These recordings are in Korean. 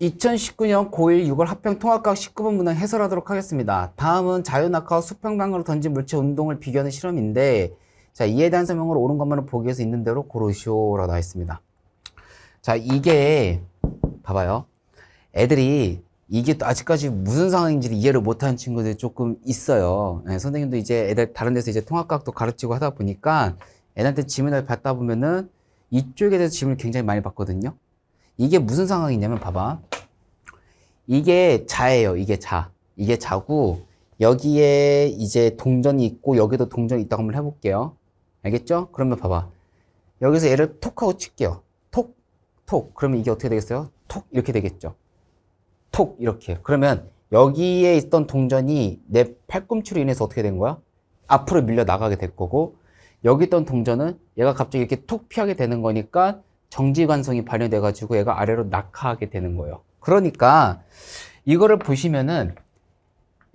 2019년 고1 6월 합평 통합과학 19번 문항 해설하도록 하겠습니다. 다음은 자유낙하와 수평방향으로 던진 물체 운동을 비교하는 실험인데 자 이에 대한 설명으로 옳은 것만을 보기 위해서 있는 대로 고르시오라고 나와 있습니다. 자 이게 봐봐요. 애들이 이게 아직까지 무슨 상황인지 이해를 못하는 친구들이 조금 있어요. 네, 선생님도 이제 애들 다른 데서 이제 통합과학도 가르치고 하다 보니까 애한테 질문을 받다 보면은 이쪽에 대해서 질문을 굉장히 많이 받거든요. 이게 무슨 상황이냐면 봐봐. 이게 자예요. 이게 자. 이게 자고 여기에 이제 동전이 있고 여기도 동전이 있다고 한번 해볼게요. 알겠죠? 그러면 봐봐. 여기서 얘를 톡 하고 칠게요. 톡, 톡. 그러면 이게 어떻게 되겠어요? 톡 이렇게 되겠죠. 톡 이렇게. 그러면 여기에 있던 동전이 내 팔꿈치로 인해서 어떻게 된 거야? 앞으로 밀려 나가게 될 거고 여기 있던 동전은 얘가 갑자기 이렇게 톡 피하게 되는 거니까 정지관성이 발현돼 가지고 얘가 아래로 낙하하게 되는 거예요. 그러니까 이거를 보시면은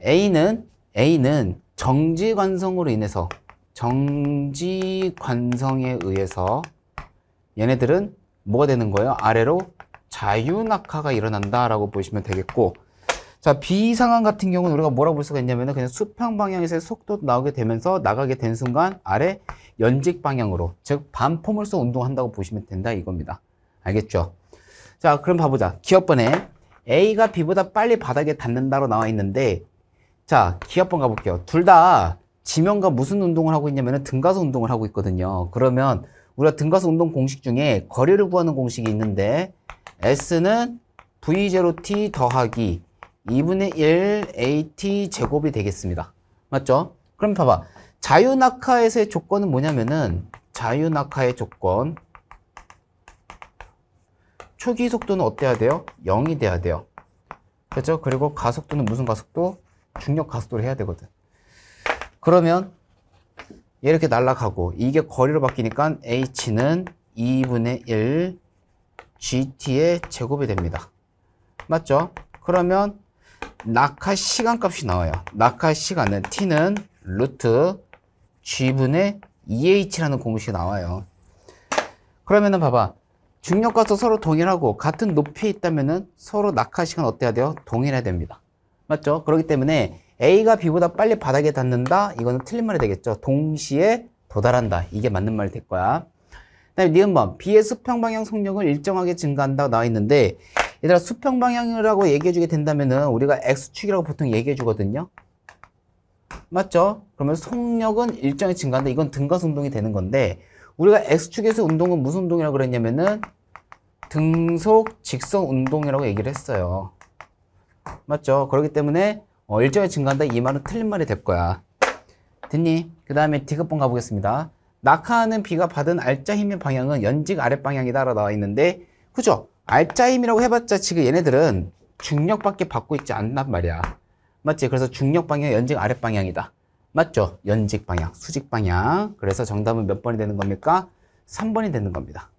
A는 A는 정지관성으로 인해서 정지관성에 의해서 얘네들은 뭐가 되는 거예요? 아래로 자유낙하가 일어난다라고 보시면 되겠고 자, 비상한 같은 경우는 우리가 뭐라고 볼 수가 있냐면 그냥 수평 방향에서 속도 나오게 되면서 나가게 된 순간 아래 연직 방향으로 즉 반포물선 운동한다고 보시면 된다 이겁니다. 알겠죠? 자, 그럼 봐보자. 기업번에 A가 B보다 빨리 바닥에 닿는다로 나와 있는데 자, 기업번 가볼게요. 둘 다 지면과 무슨 운동을 하고 있냐면 등가수 운동을 하고 있거든요. 그러면 우리가 등가수 운동 공식 중에 거리를 구하는 공식이 있는데 S는 V0T 더하기 2분의 1 AT 제곱이 되겠습니다. 맞죠? 그럼 봐봐. 자유낙하에서의 조건은 뭐냐면은 자유낙하의 조건 초기 속도는 어때야 돼요? 0이 돼야 돼요. 그렇죠? 그리고 가속도는 무슨 가속도? 중력 가속도를 해야 되거든. 그러면 얘 이렇게 날아가고 이게 거리로 바뀌니까 h는 2분의 1 gt의 제곱이 됩니다. 맞죠? 그러면 낙하 시간값이 나와요. 낙하 시간은 t는 루트 g분의 2 e h 라는 공식이 나와요. 그러면은 봐봐. 중력과도 서로 동일하고 같은 높이에 있다면은 서로 낙하 시간 어때야 돼요? 동일해야 됩니다. 맞죠? 그렇기 때문에 A가 B보다 빨리 바닥에 닿는다? 이거는 틀린 말이 되겠죠. 동시에 도달한다. 이게 맞는 말이 될 거야. 그다음에 니은 번 B의 수평방향 속력을 일정하게 증가한다 나와 있는데 얘들아 수평 방향이라고 얘기해주게 된다면은 우리가 x축이라고 보통 얘기해주거든요. 맞죠? 그러면 속력은 일정에 증가한다. 이건 등가성동이 되는 건데 우리가 x축에서 운동은 무슨 운동이라고 그랬냐면은 등속 직선 운동이라고 얘기를 했어요. 맞죠? 그렇기 때문에 어, 일정에 증가한다. 이 말은 틀린 말이 될 거야. 됐니? 그 다음에 디귿번 가보겠습니다. 낙하하는 비가 받은 알짜 힘의 방향은 연직 아랫 방향이다 라고 나와 있는데 그죠? 알짜임이라고 해봤자 지금 얘네들은 중력밖에 받고 있지 않단 말이야. 맞지? 그래서 중력 방향, 연직 아랫 방향이다. 맞죠? 연직 방향, 수직 방향. 그래서 정답은 몇 번이 되는 겁니까? 3번이 되는 겁니다.